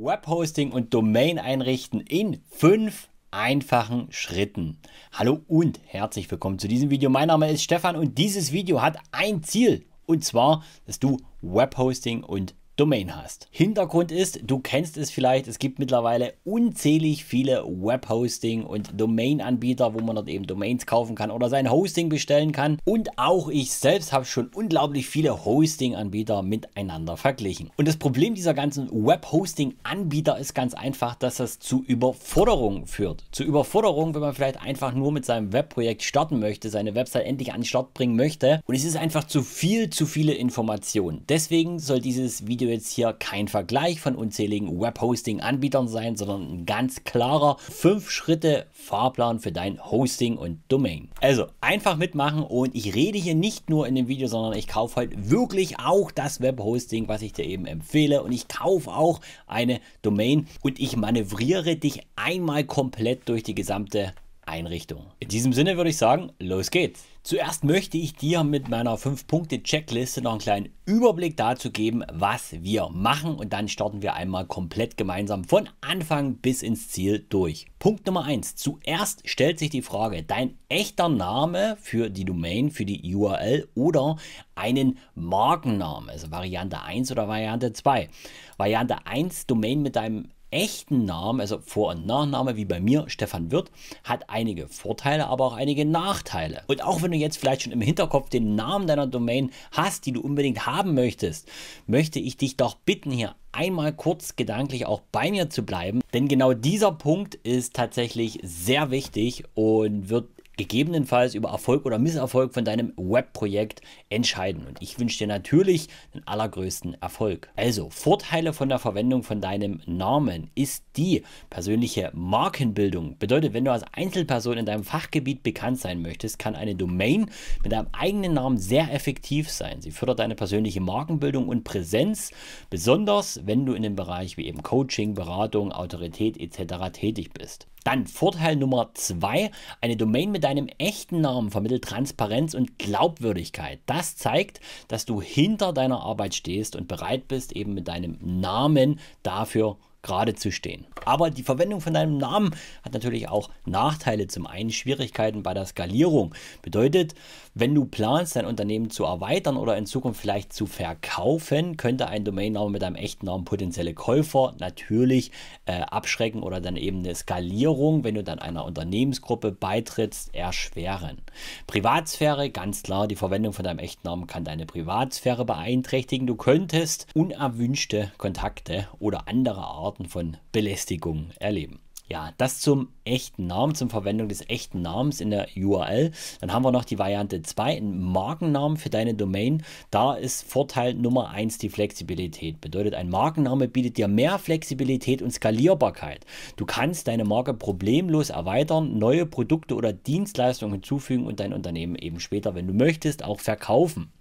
Webhosting und Domain einrichten in fünf einfachen Schritten. Hallo und herzlich willkommen zu diesem Video. Mein Name ist Stefan und dieses Video hat ein Ziel und zwar, dass du Webhosting und Domain hast. Hintergrund ist, du kennst es vielleicht, es gibt mittlerweile unzählig viele Webhosting und Domain-Anbieter, wo man dort eben Domains kaufen kann oder sein Hosting bestellen kann. Und auch ich selbst habe schon unglaublich viele Hosting-Anbieter miteinander verglichen. Und das Problem dieser ganzen Webhosting-Anbieter ist ganz einfach, dass das zu Überforderung führt. Zu Überforderung, wenn man vielleicht einfach nur mit seinem Webprojekt starten möchte, seine Website endlich an den Start bringen möchte. Und es ist einfach zu viel, zu viele Informationen. Deswegen soll dieses Video jetzt hier kein Vergleich von unzähligen Webhosting-Anbietern sein, sondern ein ganz klarer 5-Schritte-Fahrplan für dein Hosting und Domain. Also einfach mitmachen und ich rede hier nicht nur in dem Video, sondern ich kaufe heute halt wirklich auch das Webhosting, was ich dir eben empfehle und ich kaufe auch eine Domain und ich manövriere dich einmal komplett durch die gesamte Einrichtung. In diesem Sinne würde ich sagen, los geht's. Zuerst möchte ich dir mit meiner 5-Punkte-Checkliste noch einen kleinen Überblick dazu geben, was wir machen und dann starten wir einmal komplett gemeinsam von Anfang bis ins Ziel durch. Punkt Nummer 1. Zuerst stellt sich die Frage, dein echter Name für die Domain, für die URL oder einen Markennamen, also Variante 1 oder Variante 2. Variante 1 Domain mit deinem echten Namen, also Vor- und Nachname wie bei mir, Stefan Wirth, hat einige Vorteile, aber auch einige Nachteile. Und auch wenn du jetzt vielleicht schon im Hinterkopf den Namen deiner Domain hast, die du unbedingt haben möchtest, möchte ich dich doch bitten, hier einmal kurz gedanklich auch bei mir zu bleiben. Denn genau dieser Punkt ist tatsächlich sehr wichtig und wird gegebenenfalls über Erfolg oder Misserfolg von deinem Webprojekt entscheiden. Und ich wünsche dir natürlich den allergrößten Erfolg. Also, Vorteile von der Verwendung von deinem Namen ist die persönliche Markenbildung. Bedeutet, wenn du als Einzelperson in deinem Fachgebiet bekannt sein möchtest, kann eine Domain mit deinem eigenen Namen sehr effektiv sein. Sie fördert deine persönliche Markenbildung und Präsenz, besonders wenn du in dem Bereich wie eben Coaching, Beratung, Autorität etc. tätig bist. Dann Vorteil Nummer zwei: Eine Domain mit deinem echten Namen vermittelt Transparenz und Glaubwürdigkeit. Das zeigt, dass du hinter deiner Arbeit stehst und bereit bist, eben mit deinem Namen dafür zu gerade zu stehen. Aber die Verwendung von deinem Namen hat natürlich auch Nachteile. Zum einen Schwierigkeiten bei der Skalierung. Bedeutet, wenn du planst, dein Unternehmen zu erweitern oder in Zukunft vielleicht zu verkaufen, könnte ein Domainname mit einem echten Namen potenzielle Käufer natürlich äh, abschrecken oder dann eben eine Skalierung, wenn du dann einer Unternehmensgruppe beitrittst, erschweren. Privatsphäre, ganz klar, die Verwendung von deinem echten Namen kann deine Privatsphäre beeinträchtigen. Du könntest unerwünschte Kontakte oder andere Art Arten von Belästigung erleben. Ja, das zum echten Namen, zum Verwendung des echten Namens in der URL. Dann haben wir noch die Variante 2, einen Markennamen für deine Domain. Da ist Vorteil Nummer 1 die Flexibilität. Bedeutet, ein Markenname bietet dir mehr Flexibilität und Skalierbarkeit. Du kannst deine Marke problemlos erweitern, neue Produkte oder Dienstleistungen hinzufügen und dein Unternehmen eben später, wenn du möchtest, auch verkaufen.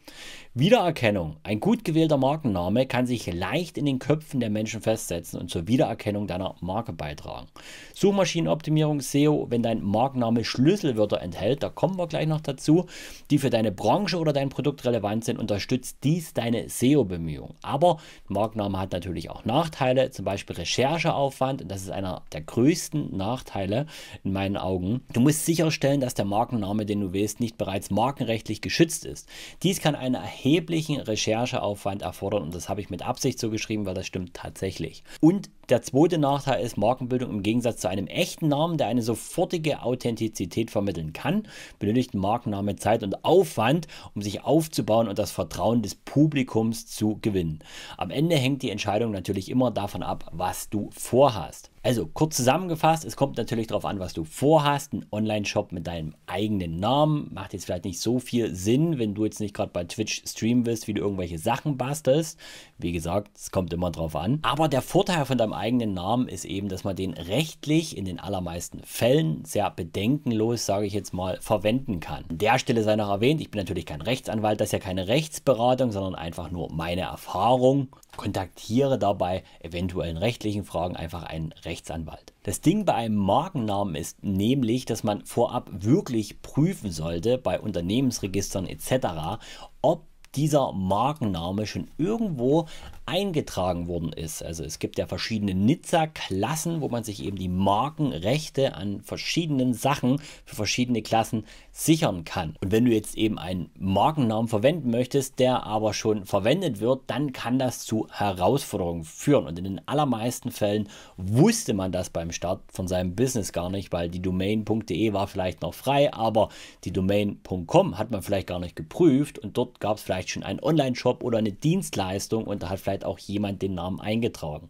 Wiedererkennung. Ein gut gewählter Markenname kann sich leicht in den Köpfen der Menschen festsetzen und zur Wiedererkennung deiner Marke beitragen. Suchmaschinenoptimierung, SEO, wenn dein Markenname Schlüsselwörter enthält, da kommen wir gleich noch dazu, die für deine Branche oder dein Produkt relevant sind, unterstützt dies deine SEO-Bemühungen. Aber Markenname hat natürlich auch Nachteile, zum Beispiel Rechercheaufwand. Das ist einer der größten Nachteile in meinen Augen. Du musst sicherstellen, dass der Markenname, den du wählst, nicht bereits markenrechtlich geschützt ist. Dies kann eine erhebliche erheblichen Rechercheaufwand erfordern und das habe ich mit Absicht so geschrieben, weil das stimmt tatsächlich. Und der zweite Nachteil ist Markenbildung im Gegensatz zu einem echten Namen, der eine sofortige Authentizität vermitteln kann, benötigt Markenname Zeit und Aufwand, um sich aufzubauen und das Vertrauen des Publikums zu gewinnen. Am Ende hängt die Entscheidung natürlich immer davon ab, was du vorhast. Also kurz zusammengefasst, es kommt natürlich darauf an, was du vorhast. Ein Online-Shop mit deinem eigenen Namen macht jetzt vielleicht nicht so viel Sinn, wenn du jetzt nicht gerade bei Twitch streamen willst, wie du irgendwelche Sachen bastelst. Wie gesagt, es kommt immer drauf an. Aber der Vorteil von deinem eigenen Namen ist eben, dass man den rechtlich in den allermeisten Fällen sehr bedenkenlos, sage ich jetzt mal, verwenden kann. An der Stelle sei noch erwähnt, ich bin natürlich kein Rechtsanwalt, das ist ja keine Rechtsberatung, sondern einfach nur meine Erfahrung. Kontaktiere dabei eventuellen rechtlichen Fragen einfach einen Rechtsanwalt. Das Ding bei einem Markennamen ist nämlich, dass man vorab wirklich prüfen sollte bei Unternehmensregistern etc., ob dieser Markenname schon irgendwo eingetragen worden ist. Also es gibt ja verschiedene Nizza-Klassen, wo man sich eben die Markenrechte an verschiedenen Sachen für verschiedene Klassen sichern kann. Und wenn du jetzt eben einen Markennamen verwenden möchtest, der aber schon verwendet wird, dann kann das zu Herausforderungen führen. Und in den allermeisten Fällen wusste man das beim Start von seinem Business gar nicht, weil die Domain.de war vielleicht noch frei, aber die Domain.com hat man vielleicht gar nicht geprüft und dort gab es vielleicht schon einen Online-Shop oder eine Dienstleistung und da hat vielleicht halt auch jemand den Namen eingetragen.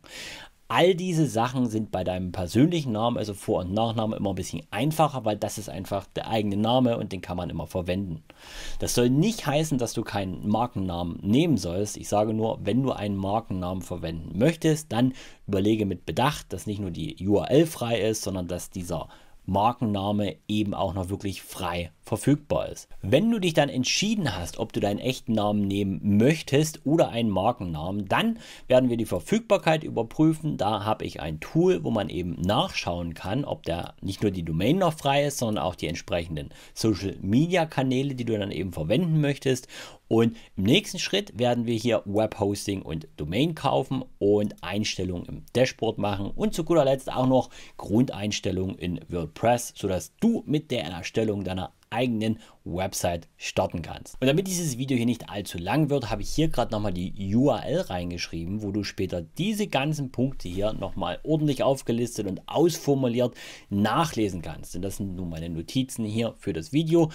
All diese Sachen sind bei deinem persönlichen Namen, also Vor- und Nachname, immer ein bisschen einfacher, weil das ist einfach der eigene Name und den kann man immer verwenden. Das soll nicht heißen, dass du keinen Markennamen nehmen sollst. Ich sage nur, wenn du einen Markennamen verwenden möchtest, dann überlege mit Bedacht, dass nicht nur die URL frei ist, sondern dass dieser Markenname eben auch noch wirklich frei verfügbar ist. Wenn du dich dann entschieden hast, ob du deinen echten Namen nehmen möchtest oder einen Markennamen, dann werden wir die Verfügbarkeit überprüfen. Da habe ich ein Tool, wo man eben nachschauen kann, ob da nicht nur die Domain noch frei ist, sondern auch die entsprechenden Social Media Kanäle, die du dann eben verwenden möchtest und im nächsten Schritt werden wir hier Webhosting und Domain kaufen und Einstellungen im Dashboard machen und zu guter Letzt auch noch Grundeinstellungen in WordPress, sodass du mit der Erstellung deiner eigenen Website starten kannst. Und damit dieses Video hier nicht allzu lang wird, habe ich hier gerade nochmal die URL reingeschrieben, wo du später diese ganzen Punkte hier nochmal ordentlich aufgelistet und ausformuliert nachlesen kannst. Denn das sind nun meine Notizen hier für das Video.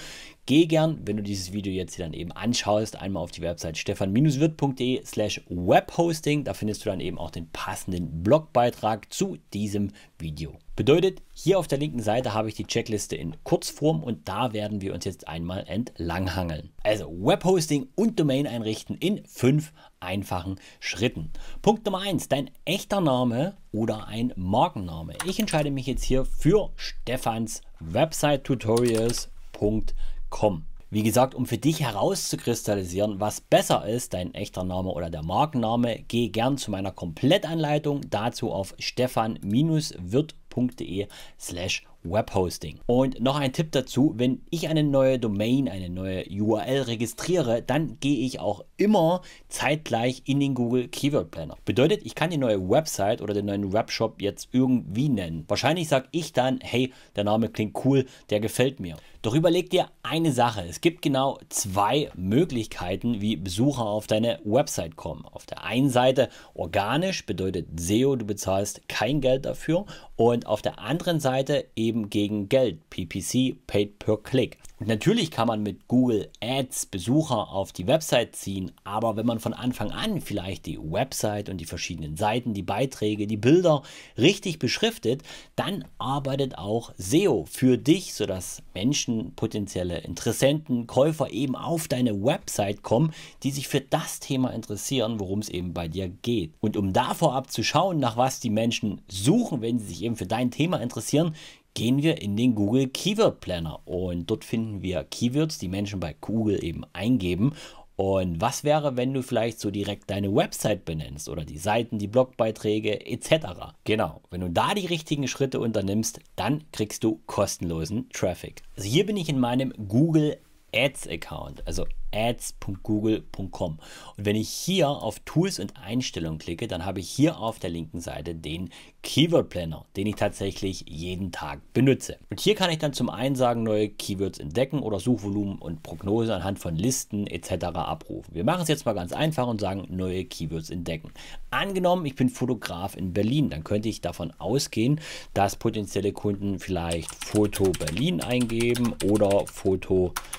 Geh gern, wenn du dieses Video jetzt hier dann eben anschaust, einmal auf die Website stefan-wirt.de slash webhosting. Da findest du dann eben auch den passenden Blogbeitrag zu diesem Video. Bedeutet, hier auf der linken Seite habe ich die Checkliste in Kurzform und da werden wir uns jetzt ein einmal entlanghangeln. Also Webhosting und Domain einrichten in fünf einfachen Schritten. Punkt Nummer eins: dein echter Name oder ein Markenname. Ich entscheide mich jetzt hier für Stefans Website Tutorials.com. Wie gesagt, um für dich herauszukristallisieren, was besser ist, dein echter Name oder der Markenname, geh gern zu meiner Komplettanleitung dazu auf stefan-wirt.de slash Webhosting. Und noch ein Tipp dazu, wenn ich eine neue Domain, eine neue URL registriere, dann gehe ich auch immer zeitgleich in den Google Keyword Planner. Bedeutet, ich kann die neue Website oder den neuen Webshop jetzt irgendwie nennen. Wahrscheinlich sage ich dann, hey, der Name klingt cool, der gefällt mir. Doch überleg dir eine Sache. Es gibt genau zwei Möglichkeiten, wie Besucher auf deine Website kommen. Auf der einen Seite organisch bedeutet SEO, du bezahlst kein Geld dafür. Und auf der anderen Seite eben eben gegen Geld, PPC, Paid per Click. Und natürlich kann man mit Google Ads Besucher auf die Website ziehen, aber wenn man von Anfang an vielleicht die Website und die verschiedenen Seiten, die Beiträge, die Bilder richtig beschriftet, dann arbeitet auch SEO für dich, sodass Menschen, potenzielle Interessenten, Käufer eben auf deine Website kommen, die sich für das Thema interessieren, worum es eben bei dir geht. Und um davor abzuschauen, nach was die Menschen suchen, wenn sie sich eben für dein Thema interessieren, gehen wir in den Google Keyword Planner und dort finden wir Keywords, die Menschen bei Google eben eingeben. Und was wäre, wenn du vielleicht so direkt deine Website benennst oder die Seiten, die Blogbeiträge etc. Genau, wenn du da die richtigen Schritte unternimmst, dann kriegst du kostenlosen Traffic. Also hier bin ich in meinem Google Ads-Account, also ads.google.com. Und wenn ich hier auf Tools und Einstellungen klicke, dann habe ich hier auf der linken Seite den Keyword Planner, den ich tatsächlich jeden Tag benutze. Und hier kann ich dann zum einen sagen, neue Keywords entdecken oder Suchvolumen und Prognose anhand von Listen etc. abrufen. Wir machen es jetzt mal ganz einfach und sagen, neue Keywords entdecken. Angenommen, ich bin Fotograf in Berlin, dann könnte ich davon ausgehen, dass potenzielle Kunden vielleicht Foto Berlin eingeben oder Foto Berlin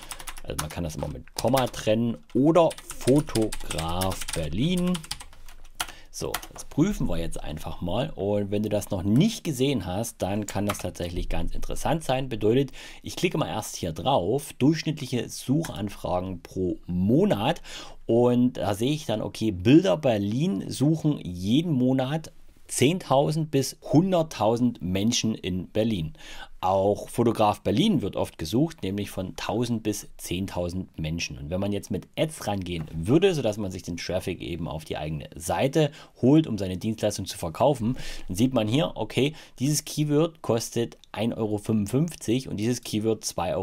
also man kann das immer mit Komma trennen oder Fotograf Berlin. So, das prüfen wir jetzt einfach mal. Und wenn du das noch nicht gesehen hast, dann kann das tatsächlich ganz interessant sein. Bedeutet, ich klicke mal erst hier drauf, durchschnittliche Suchanfragen pro Monat. Und da sehe ich dann, okay, Bilder Berlin suchen jeden Monat 10.000 bis 100.000 Menschen in Berlin. Auch Fotograf Berlin wird oft gesucht, nämlich von 1.000 bis 10.000 Menschen. Und wenn man jetzt mit Ads rangehen würde, sodass man sich den Traffic eben auf die eigene Seite holt, um seine Dienstleistung zu verkaufen, dann sieht man hier, okay, dieses Keyword kostet 1,55 Euro und dieses Keyword 2,28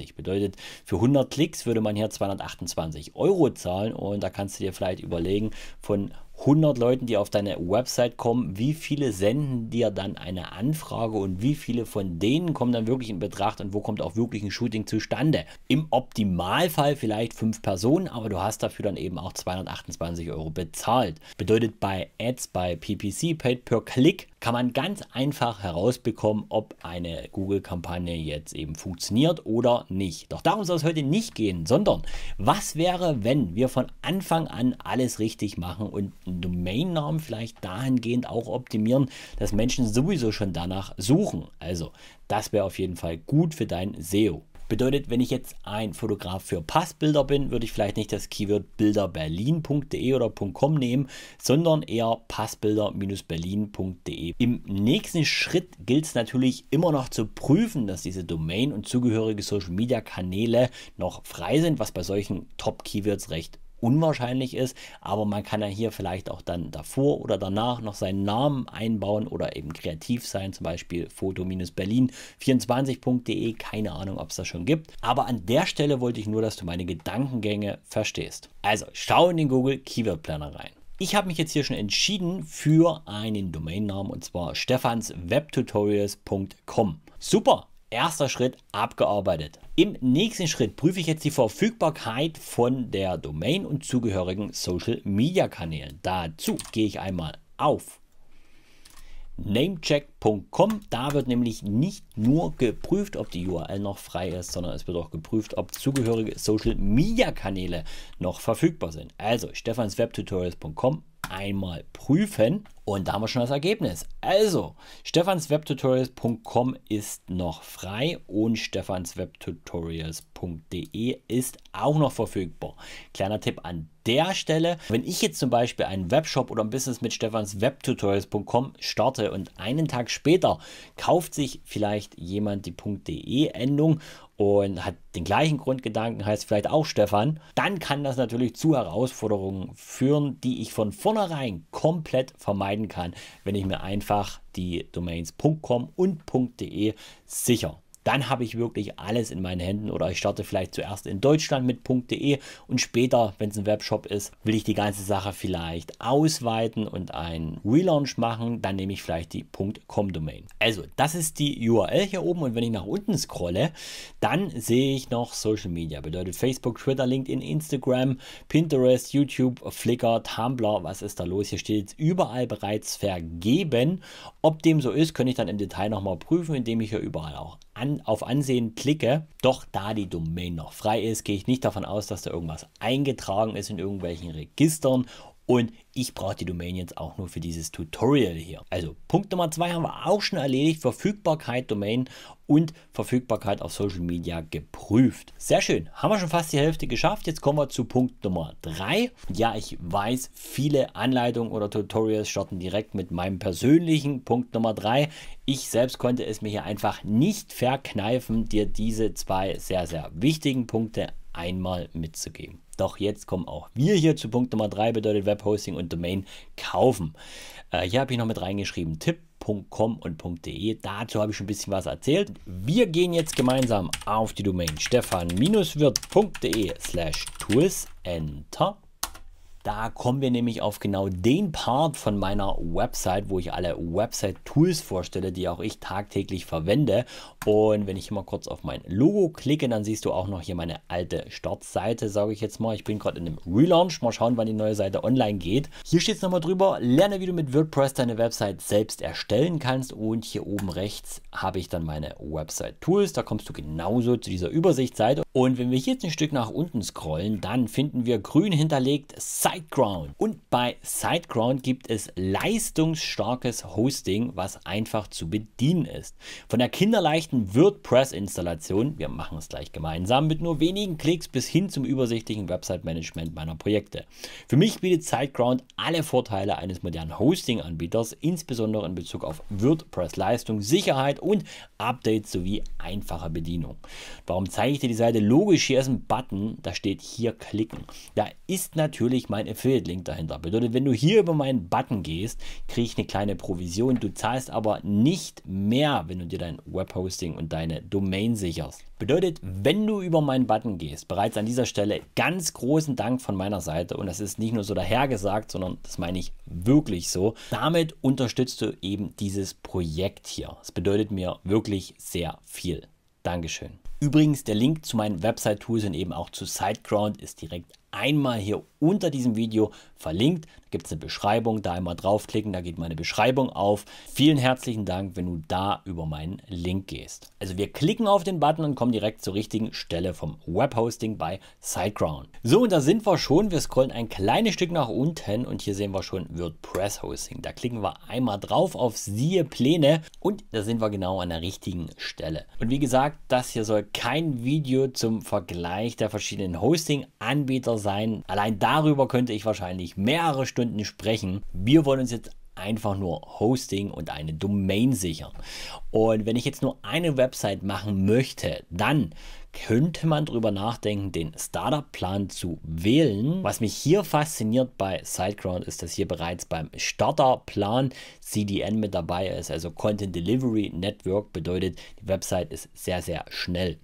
Euro. Bedeutet, für 100 Klicks würde man hier 228 Euro zahlen und da kannst du dir vielleicht überlegen, von 100 Leuten, die auf deine Website kommen, wie viele senden dir dann eine Anfrage und wie viele von denen kommen dann wirklich in Betracht und wo kommt auch wirklich ein Shooting zustande? Im Optimalfall vielleicht fünf Personen, aber du hast dafür dann eben auch 228 Euro bezahlt. Bedeutet bei Ads, bei PPC, Paid per Click, kann man ganz einfach herausbekommen, ob eine Google-Kampagne jetzt eben funktioniert oder nicht. Doch darum soll es heute nicht gehen, sondern was wäre, wenn wir von Anfang an alles richtig machen und einen Domainnamen vielleicht dahingehend auch optimieren, dass Menschen sowieso schon danach suchen. Also das wäre auf jeden Fall gut für dein SEO. Bedeutet, wenn ich jetzt ein Fotograf für Passbilder bin, würde ich vielleicht nicht das Keyword bilderberlin.de oder .com nehmen, sondern eher passbilder-berlin.de. Im nächsten Schritt gilt es natürlich immer noch zu prüfen, dass diese Domain und zugehörige Social Media Kanäle noch frei sind, was bei solchen Top Keywords recht unwahrscheinlich ist, aber man kann ja hier vielleicht auch dann davor oder danach noch seinen Namen einbauen oder eben kreativ sein, zum Beispiel foto-berlin24.de, keine Ahnung, ob es das schon gibt. Aber an der Stelle wollte ich nur, dass du meine Gedankengänge verstehst. Also schau in den Google Keyword Planner rein. Ich habe mich jetzt hier schon entschieden für einen Domainnamen und zwar stephanswebtutorials.com. Super, Erster Schritt abgearbeitet. Im nächsten Schritt prüfe ich jetzt die Verfügbarkeit von der Domain und zugehörigen Social Media Kanälen. Dazu gehe ich einmal auf namecheck.com. Da wird nämlich nicht nur geprüft, ob die URL noch frei ist, sondern es wird auch geprüft, ob zugehörige Social Media Kanäle noch verfügbar sind. Also stefanswebtutorials.com einmal prüfen und da haben wir schon das Ergebnis. Also, stephanswebtutorials.com ist noch frei und stephanswebtutorials.de ist auch noch verfügbar. Kleiner Tipp an der Stelle, wenn ich jetzt zum Beispiel einen Webshop oder ein Business mit stephanswebtutorials.com starte und einen Tag später kauft sich vielleicht jemand die .de-Endung und hat den gleichen Grundgedanken, heißt vielleicht auch Stefan, dann kann das natürlich zu Herausforderungen führen, die ich von vornherein komplett vermeiden kann, wenn ich mir einfach die Domains.com .com und .de sicher dann habe ich wirklich alles in meinen Händen oder ich starte vielleicht zuerst in Deutschland mit .de und später, wenn es ein Webshop ist, will ich die ganze Sache vielleicht ausweiten und einen Relaunch machen, dann nehme ich vielleicht die .com Domain. Also, das ist die URL hier oben und wenn ich nach unten scrolle, dann sehe ich noch Social Media, bedeutet Facebook, Twitter, LinkedIn, Instagram, Pinterest, YouTube, Flickr, Tumblr, was ist da los? Hier steht jetzt überall bereits vergeben. Ob dem so ist, könnte ich dann im Detail nochmal prüfen, indem ich hier überall auch an, auf Ansehen klicke, doch da die Domain noch frei ist, gehe ich nicht davon aus, dass da irgendwas eingetragen ist in irgendwelchen Registern und ich brauche die Domain jetzt auch nur für dieses Tutorial hier. Also Punkt Nummer zwei haben wir auch schon erledigt. Verfügbarkeit Domain und Verfügbarkeit auf Social Media geprüft. Sehr schön, haben wir schon fast die Hälfte geschafft. Jetzt kommen wir zu Punkt Nummer 3. Ja, ich weiß, viele Anleitungen oder Tutorials starten direkt mit meinem persönlichen Punkt Nummer 3. Ich selbst konnte es mir hier einfach nicht verkneifen, dir diese zwei sehr, sehr wichtigen Punkte einmal mitzugeben. Doch jetzt kommen auch wir hier zu Punkt Nummer 3, bedeutet Webhosting und Domain kaufen. Äh, hier habe ich noch mit reingeschrieben, tipp.com und .de. Dazu habe ich schon ein bisschen was erzählt. Wir gehen jetzt gemeinsam auf die Domain stefan-wirt.de slash tools, enter. Da kommen wir nämlich auf genau den Part von meiner Website, wo ich alle Website-Tools vorstelle, die auch ich tagtäglich verwende. Und wenn ich hier mal kurz auf mein Logo klicke, dann siehst du auch noch hier meine alte Startseite, sage ich jetzt mal. Ich bin gerade in einem Relaunch. Mal schauen, wann die neue Seite online geht. Hier steht es nochmal drüber. Lerne, wie du mit WordPress deine Website selbst erstellen kannst. Und hier oben rechts habe ich dann meine Website-Tools. Da kommst du genauso zu dieser Übersichtsseite. Und wenn wir jetzt ein Stück nach unten scrollen, dann finden wir grün hinterlegt Site SiteGround. Und bei SiteGround gibt es leistungsstarkes Hosting, was einfach zu bedienen ist. Von der kinderleichten WordPress-Installation, wir machen es gleich gemeinsam, mit nur wenigen Klicks bis hin zum übersichtlichen Website-Management meiner Projekte. Für mich bietet SiteGround alle Vorteile eines modernen Hosting-Anbieters, insbesondere in Bezug auf WordPress-Leistung, Sicherheit und Updates sowie einfache Bedienung. Warum zeige ich dir die Seite? Logisch, hier ist ein Button, da steht hier klicken. Da ist natürlich mein Affiliate-Link dahinter. Bedeutet, wenn du hier über meinen Button gehst, kriege ich eine kleine Provision. Du zahlst aber nicht mehr, wenn du dir dein Webhosting und deine Domain sicherst. Bedeutet, wenn du über meinen Button gehst, bereits an dieser Stelle ganz großen Dank von meiner Seite. Und das ist nicht nur so dahergesagt, sondern das meine ich wirklich so. Damit unterstützt du eben dieses Projekt hier. Es bedeutet mir wirklich sehr viel. Dankeschön. Übrigens, der Link zu meinen Website-Tools und eben auch zu SiteGround ist direkt einmal hier unter diesem Video verlinkt. Da gibt es eine Beschreibung, da einmal draufklicken, da geht meine Beschreibung auf. Vielen herzlichen Dank, wenn du da über meinen Link gehst. Also wir klicken auf den Button und kommen direkt zur richtigen Stelle vom Webhosting bei SiteGround. So, und da sind wir schon. Wir scrollen ein kleines Stück nach unten und hier sehen wir schon WordPress Hosting. Da klicken wir einmal drauf auf Siehe Pläne und da sind wir genau an der richtigen Stelle. Und wie gesagt, das hier soll kein Video zum Vergleich der verschiedenen Hosting-Anbieter sein sein. Allein darüber könnte ich wahrscheinlich mehrere Stunden sprechen. Wir wollen uns jetzt einfach nur Hosting und eine Domain sichern. Und wenn ich jetzt nur eine Website machen möchte, dann könnte man darüber nachdenken, den Startup-Plan zu wählen. Was mich hier fasziniert bei SiteGround ist, dass hier bereits beim Starter-Plan CDN mit dabei ist. Also Content Delivery Network bedeutet, die Website ist sehr, sehr schnell.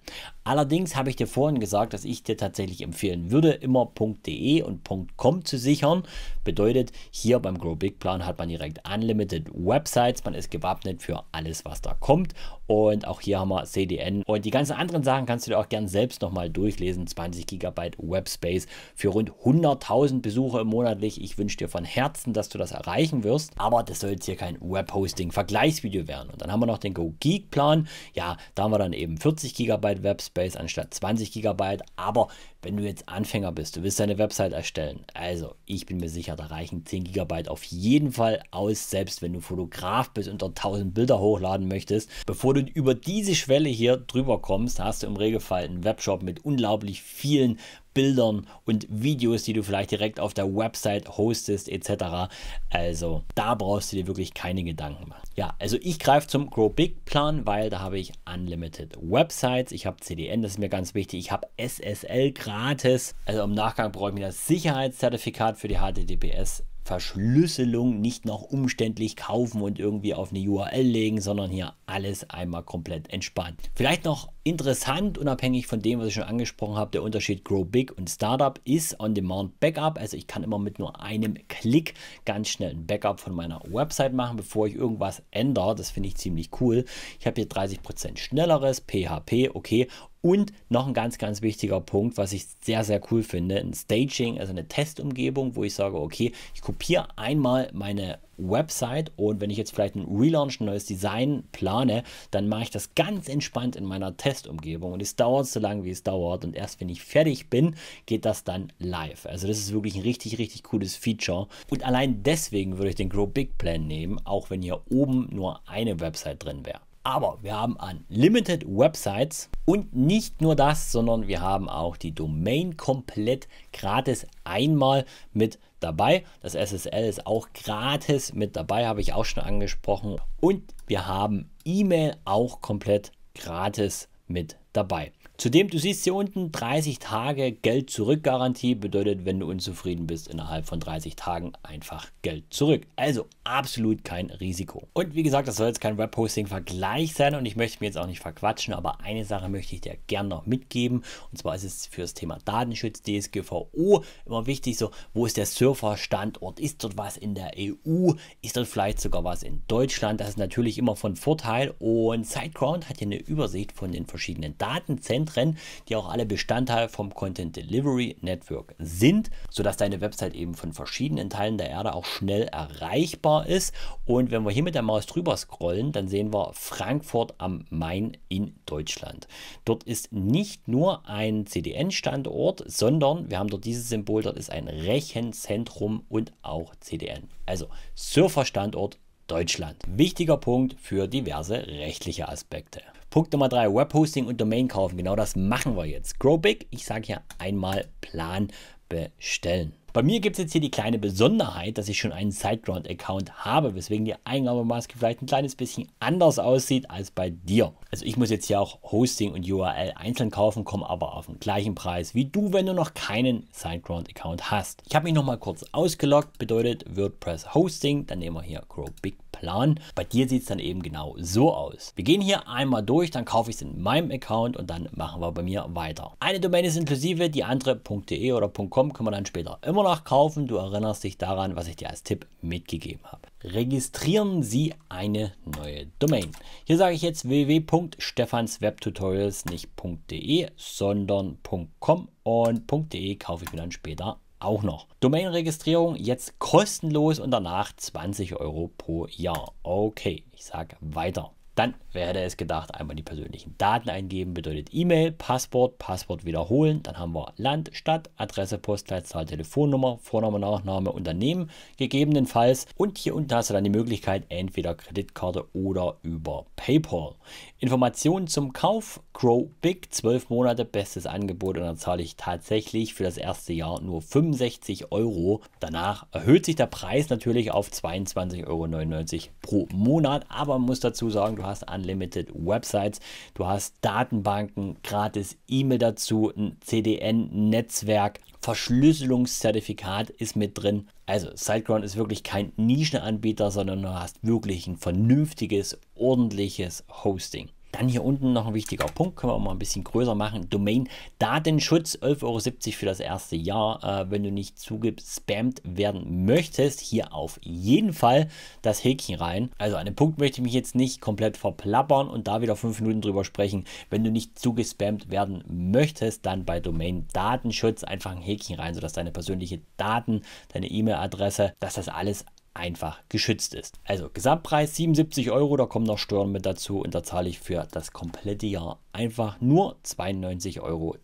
Allerdings habe ich dir vorhin gesagt, dass ich dir tatsächlich empfehlen würde, immer .de und .com zu sichern. Bedeutet, hier beim Grow Big Plan hat man direkt unlimited Websites, man ist gewappnet für alles, was da kommt. Und auch hier haben wir CDN. Und die ganzen anderen Sachen kannst du dir auch gern selbst nochmal durchlesen. 20 GB Webspace für rund 100.000 Besucher monatlich. Ich wünsche dir von Herzen, dass du das erreichen wirst. Aber das soll jetzt hier kein Webhosting-Vergleichsvideo werden. Und dann haben wir noch den Go Geek Plan. Ja, da haben wir dann eben 40 GB Webspace Space anstatt 20 GB. Aber wenn du jetzt Anfänger bist, du willst deine Website erstellen, also ich bin mir sicher, da reichen 10 GB auf jeden Fall aus, selbst wenn du Fotograf bist und dort 1000 Bilder hochladen möchtest. Bevor du über diese Schwelle hier drüber kommst, hast du im Regelfall einen Webshop mit unglaublich vielen Bildern und Videos, die du vielleicht direkt auf der Website hostest etc. Also da brauchst du dir wirklich keine Gedanken machen. Ja, also ich greife zum Grow Big Plan, weil da habe ich Unlimited Websites, ich habe CDN, das ist mir ganz wichtig, ich habe SSL gratis. Also im Nachgang brauche ich mir das Sicherheitszertifikat für die HTTPS Verschlüsselung nicht noch umständlich kaufen und irgendwie auf eine URL legen, sondern hier alles einmal komplett entspannt. Vielleicht noch Interessant, unabhängig von dem, was ich schon angesprochen habe, der Unterschied Grow Big und Startup ist On-Demand Backup. Also ich kann immer mit nur einem Klick ganz schnell ein Backup von meiner Website machen, bevor ich irgendwas ändere. Das finde ich ziemlich cool. Ich habe hier 30% schnelleres PHP, okay. Und noch ein ganz, ganz wichtiger Punkt, was ich sehr, sehr cool finde, ein Staging, also eine Testumgebung, wo ich sage, okay, ich kopiere einmal meine Website und wenn ich jetzt vielleicht einen Relaunch, ein neues Design plane, dann mache ich das ganz entspannt in meiner Testumgebung und es dauert so lange, wie es dauert und erst wenn ich fertig bin, geht das dann live. Also das ist wirklich ein richtig, richtig cooles Feature und allein deswegen würde ich den Grow Big Plan nehmen, auch wenn hier oben nur eine Website drin wäre. Aber wir haben an Limited Websites und nicht nur das, sondern wir haben auch die Domain komplett gratis einmal mit dabei. Das SSL ist auch gratis mit dabei, habe ich auch schon angesprochen. Und wir haben E-Mail auch komplett gratis mit dabei. Zudem, du siehst hier unten 30 Tage Geld zurück Garantie bedeutet, wenn du unzufrieden bist, innerhalb von 30 Tagen einfach Geld zurück. Also absolut kein Risiko. Und wie gesagt, das soll jetzt kein Webhosting-Vergleich sein und ich möchte mir jetzt auch nicht verquatschen, aber eine Sache möchte ich dir gerne noch mitgeben und zwar ist es für das Thema Datenschutz, DSGVO immer wichtig, so wo ist der Surferstandort? Ist dort was in der EU? Ist dort vielleicht sogar was in Deutschland? Das ist natürlich immer von Vorteil und SiteGround hat hier eine Übersicht von den verschiedenen Datenzentren content die auch alle Bestandteil vom Content Delivery Network sind, sodass deine Website eben von verschiedenen Teilen der Erde auch schnell erreichbar ist. Und wenn wir hier mit der Maus drüber scrollen, dann sehen wir Frankfurt am Main in Deutschland. Dort ist nicht nur ein CDN-Standort, sondern wir haben dort dieses Symbol, dort ist ein Rechenzentrum und auch CDN. Also Surferstandort Deutschland. Wichtiger Punkt für diverse rechtliche Aspekte. Punkt Nummer drei: Webhosting und Domain kaufen. Genau das machen wir jetzt. Grow Big, ich sage ja einmal Plan bestellen. Bei mir gibt es jetzt hier die kleine Besonderheit, dass ich schon einen Sideground-Account habe, weswegen die Eingabemaske vielleicht ein kleines bisschen anders aussieht als bei dir. Also ich muss jetzt hier auch Hosting und URL einzeln kaufen, komme aber auf den gleichen Preis wie du, wenn du noch keinen Sideground-Account hast. Ich habe mich nochmal kurz ausgeloggt, bedeutet WordPress Hosting, dann nehmen wir hier Grow Big Plan. Bei dir sieht es dann eben genau so aus. Wir gehen hier einmal durch, dann kaufe ich es in meinem Account und dann machen wir bei mir weiter. Eine Domain ist inklusive, die andere .de oder .com können wir dann später immer noch kaufen. Du erinnerst dich daran, was ich dir als Tipp mitgegeben habe. Registrieren Sie eine neue Domain. Hier sage ich jetzt www.stephanswebtutorials nicht .de, sondern .com und .de kaufe ich mir dann später auch noch. Domainregistrierung jetzt kostenlos und danach 20 Euro pro Jahr. Okay, ich sage weiter. Dann, wer hätte es gedacht, einmal die persönlichen Daten eingeben, bedeutet E-Mail, Passwort, Passwort wiederholen. Dann haben wir Land, Stadt, Adresse, Postleitzahl, Telefonnummer, Vorname, Nachname, Unternehmen gegebenenfalls. Und hier unten hast du dann die Möglichkeit, entweder Kreditkarte oder über PayPal. Informationen zum Kauf, Grow Big, 12 Monate, bestes Angebot und dann zahle ich tatsächlich für das erste Jahr nur 65 Euro. Danach erhöht sich der Preis natürlich auf 22,99 Euro pro Monat, aber man muss dazu sagen, du hast Unlimited Websites, du hast Datenbanken, gratis E-Mail dazu, ein CDN-Netzwerk, Verschlüsselungszertifikat ist mit drin. Also SiteGround ist wirklich kein Nischenanbieter, sondern du hast wirklich ein vernünftiges, ordentliches Hosting. Dann hier unten noch ein wichtiger Punkt, können wir auch mal ein bisschen größer machen. Domain Datenschutz, 11,70 Euro für das erste Jahr. Äh, wenn du nicht zugespammt werden möchtest, hier auf jeden Fall das Häkchen rein. Also an dem Punkt möchte ich mich jetzt nicht komplett verplappern und da wieder fünf Minuten drüber sprechen. Wenn du nicht zugespammt werden möchtest, dann bei Domain Datenschutz einfach ein Häkchen rein, sodass deine persönlichen Daten, deine E-Mail-Adresse, dass das alles einfach geschützt ist. Also Gesamtpreis 77 Euro, da kommen noch Steuern mit dazu und da zahle ich für das komplette Jahr einfach nur 92,32 Euro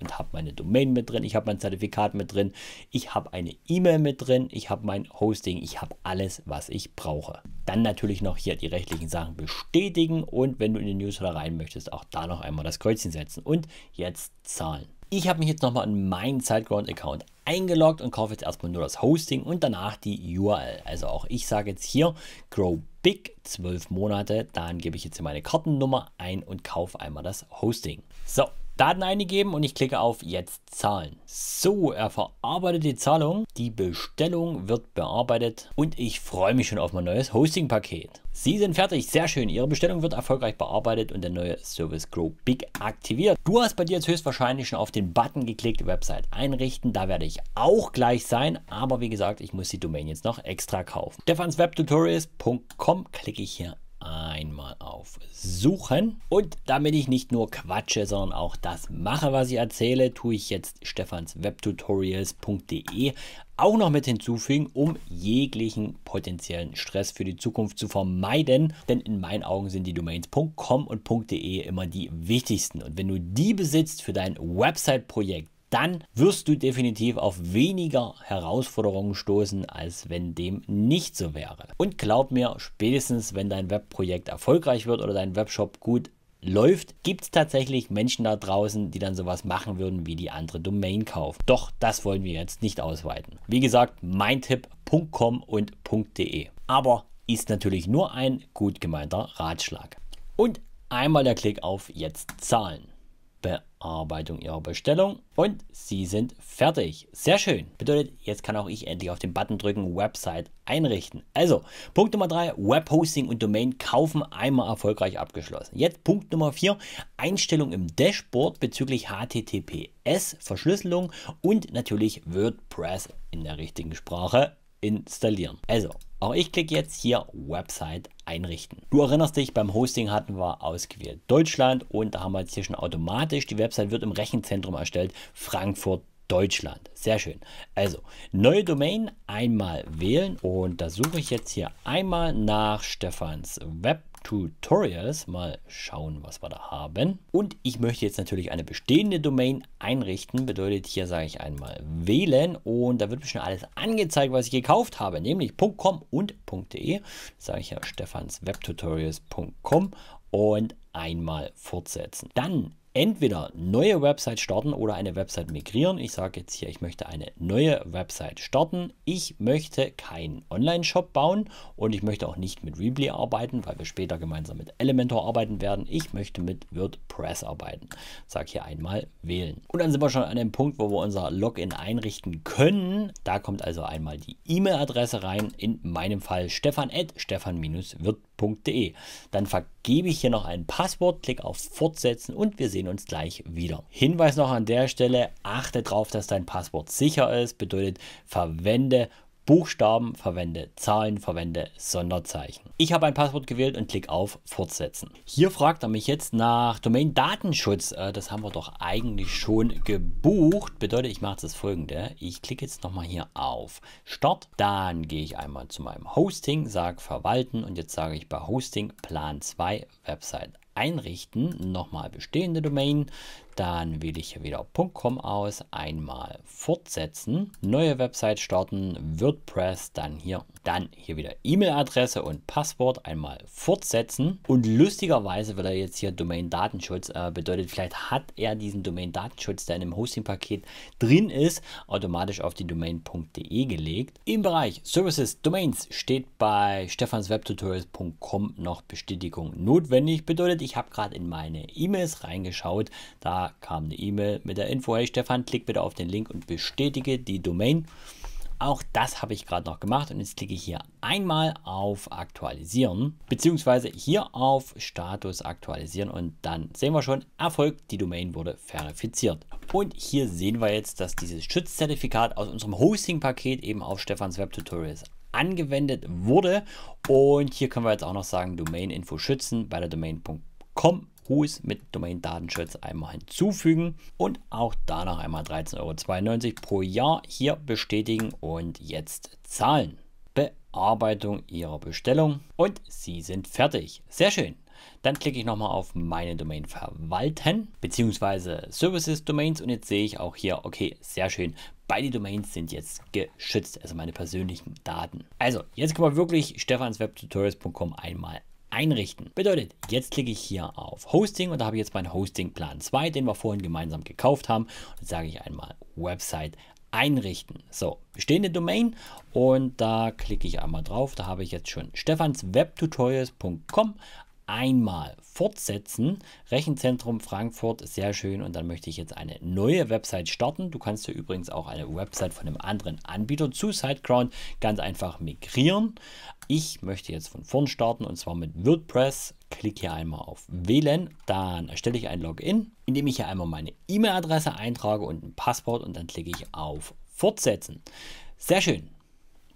und habe meine Domain mit drin, ich habe mein Zertifikat mit drin, ich habe eine E-Mail mit drin, ich habe mein Hosting, ich habe alles, was ich brauche. Dann natürlich noch hier die rechtlichen Sachen bestätigen und wenn du in den Newsletter rein möchtest, auch da noch einmal das Kreuzchen setzen und jetzt zahlen. Ich habe mich jetzt nochmal in meinen sideground account eingeloggt und kaufe jetzt erstmal nur das Hosting und danach die URL. Also auch ich sage jetzt hier Grow Big 12 Monate. Dann gebe ich jetzt hier meine Kartennummer ein und kaufe einmal das Hosting. So, Daten eingegeben und ich klicke auf Jetzt zahlen. So, er verarbeitet die Zahlung, die Bestellung wird bearbeitet und ich freue mich schon auf mein neues Hosting-Paket. Sie sind fertig, sehr schön. Ihre Bestellung wird erfolgreich bearbeitet und der neue Service Grow Big aktiviert. Du hast bei dir jetzt höchstwahrscheinlich schon auf den Button geklickt, Website einrichten. Da werde ich auch gleich sein, aber wie gesagt, ich muss die Domain jetzt noch extra kaufen. Stefanswebtutorials.com klicke ich hier einmal auf Suchen. Und damit ich nicht nur quatsche, sondern auch das mache, was ich erzähle, tue ich jetzt stefanswebtutorials.de auch noch mit hinzufügen, um jeglichen potenziellen Stress für die Zukunft zu vermeiden. Denn in meinen Augen sind die Domains.com .com und .de immer die wichtigsten. Und wenn du die besitzt für dein Website-Projekt, dann wirst du definitiv auf weniger Herausforderungen stoßen, als wenn dem nicht so wäre. Und glaub mir, spätestens wenn dein Webprojekt erfolgreich wird oder dein Webshop gut läuft, gibt es tatsächlich Menschen da draußen, die dann sowas machen würden wie die andere Domain kaufen. Doch das wollen wir jetzt nicht ausweiten. Wie gesagt, meintipp.com Tipp und .de. Aber ist natürlich nur ein gut gemeinter Ratschlag. Und einmal der Klick auf Jetzt zahlen. Bearbeitung Ihrer Bestellung und Sie sind fertig. Sehr schön. Bedeutet, jetzt kann auch ich endlich auf den Button drücken, Website einrichten. Also, Punkt Nummer 3, Webhosting und Domain kaufen einmal erfolgreich abgeschlossen. Jetzt Punkt Nummer 4, Einstellung im Dashboard bezüglich HTTPS, Verschlüsselung und natürlich WordPress in der richtigen Sprache installieren. Also, auch ich klicke jetzt hier Website einrichten. Du erinnerst dich, beim Hosting hatten wir ausgewählt Deutschland und da haben wir jetzt hier schon automatisch, die Website wird im Rechenzentrum erstellt, Frankfurt, Deutschland. Sehr schön. Also, neue Domain einmal wählen und da suche ich jetzt hier einmal nach Stefans Web. Tutorials mal schauen, was wir da haben. Und ich möchte jetzt natürlich eine bestehende Domain einrichten. Bedeutet, hier sage ich einmal wählen und da wird mir schon alles angezeigt, was ich gekauft habe, nämlich .com und .de. Sage ich ja stefanswebtutorials.com und einmal fortsetzen. Dann entweder neue Website starten oder eine Website migrieren. Ich sage jetzt hier, ich möchte eine neue Website starten. Ich möchte keinen Online-Shop bauen und ich möchte auch nicht mit Weebly arbeiten, weil wir später gemeinsam mit Elementor arbeiten werden. Ich möchte mit WordPress arbeiten. Sag hier einmal wählen. Und dann sind wir schon an dem Punkt, wo wir unser Login einrichten können. Da kommt also einmal die E-Mail-Adresse rein. In meinem Fall stefan at stefan-wirt www.ecom.de. Dann vergebe ich hier noch ein Passwort, klicke auf Fortsetzen und wir sehen uns gleich wieder. Hinweis noch an der Stelle, achte darauf, dass dein Passwort sicher ist, bedeutet verwende Buchstaben verwende, Zahlen verwende, Sonderzeichen. Ich habe ein Passwort gewählt und klicke auf Fortsetzen. Hier fragt er mich jetzt nach Domain-Datenschutz. Äh, das haben wir doch eigentlich schon gebucht. Bedeutet, ich mache das folgende. Ich klicke jetzt nochmal hier auf Start. Dann gehe ich einmal zu meinem Hosting, sage Verwalten und jetzt sage ich bei Hosting Plan 2 Website einrichten. Nochmal bestehende Domain, dann wähle ich hier wieder .com aus, einmal fortsetzen, neue Website starten, WordPress, dann hier dann hier wieder E-Mail-Adresse und Passwort einmal fortsetzen. Und lustigerweise, weil er jetzt hier Domain-Datenschutz äh, bedeutet, vielleicht hat er diesen Domain-Datenschutz, der in dem Hosting-Paket drin ist, automatisch auf die Domain.de gelegt. Im Bereich Services Domains steht bei stephanswebtutorials.com noch Bestätigung notwendig. Bedeutet, ich habe gerade in meine E-Mails reingeschaut. Da kam eine E-Mail mit der Info, hey Stefan, klick bitte auf den Link und bestätige die Domain. Auch das habe ich gerade noch gemacht und jetzt klicke ich hier einmal auf Aktualisieren beziehungsweise hier auf Status aktualisieren und dann sehen wir schon, erfolgt, die Domain wurde verifiziert. Und hier sehen wir jetzt, dass dieses Schutzzertifikat aus unserem Hosting-Paket eben auf Stefans Web Tutorials angewendet wurde. Und hier können wir jetzt auch noch sagen, Domain-Info schützen bei der Domain.com Whois mit Domain-Datenschutz einmal hinzufügen und auch danach einmal 13,92 Euro pro Jahr hier bestätigen und jetzt zahlen. Bearbeitung Ihrer Bestellung und Sie sind fertig. Sehr schön. Dann klicke ich nochmal auf meine Domain verwalten bzw. Services Domains und jetzt sehe ich auch hier, okay, sehr schön. Beide Domains sind jetzt geschützt, also meine persönlichen Daten. Also, jetzt können wir wirklich stephanswebtutorials.com einmal einrichten. Bedeutet, jetzt klicke ich hier auf Hosting und da habe ich jetzt meinen Hostingplan 2, den wir vorhin gemeinsam gekauft haben. Und jetzt sage ich einmal Website einrichten. So, bestehende Domain und da klicke ich einmal drauf. Da habe ich jetzt schon stephanswebtutorials.com einmal fortsetzen. Rechenzentrum Frankfurt sehr schön und dann möchte ich jetzt eine neue Website starten. Du kannst dir übrigens auch eine Website von einem anderen Anbieter zu SiteGround ganz einfach migrieren. Ich möchte jetzt von vorn starten und zwar mit WordPress. Klick hier einmal auf Wählen, dann erstelle ich ein Login, indem ich hier einmal meine E-Mail-Adresse eintrage und ein Passwort und dann klicke ich auf Fortsetzen. Sehr schön.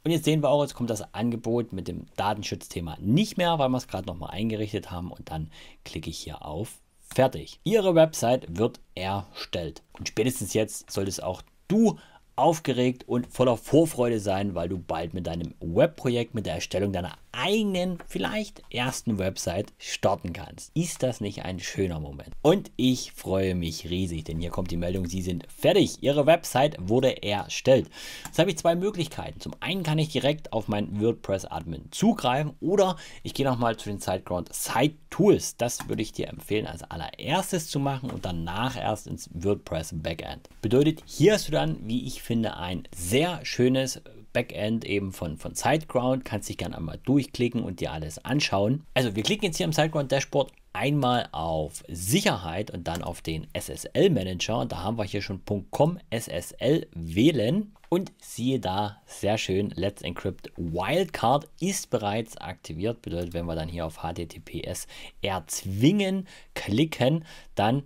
Und jetzt sehen wir auch, jetzt kommt das Angebot mit dem Datenschutzthema nicht mehr, weil wir es gerade nochmal eingerichtet haben. Und dann klicke ich hier auf Fertig. Ihre Website wird erstellt. Und spätestens jetzt solltest auch du aufgeregt und voller Vorfreude sein, weil du bald mit deinem Webprojekt, mit der Erstellung deiner eigenen, vielleicht ersten Website starten kannst. Ist das nicht ein schöner Moment? Und ich freue mich riesig, denn hier kommt die Meldung, Sie sind fertig. Ihre Website wurde erstellt. Jetzt habe ich zwei Möglichkeiten. Zum einen kann ich direkt auf mein WordPress-Admin zugreifen oder ich gehe nochmal zu den SiteGround Site Tools. Das würde ich dir empfehlen, als allererstes zu machen und danach erst ins WordPress Backend. Bedeutet, hier hast du dann, wie ich finde, ein sehr schönes Backend eben von, von SiteGround. Kannst dich gerne einmal durchklicken und dir alles anschauen. Also wir klicken jetzt hier im SiteGround Dashboard einmal auf Sicherheit und dann auf den SSL Manager. Da haben wir hier schon .com SSL wählen und siehe da, sehr schön, Let's Encrypt Wildcard ist bereits aktiviert. Bedeutet, wenn wir dann hier auf HTTPS erzwingen klicken, dann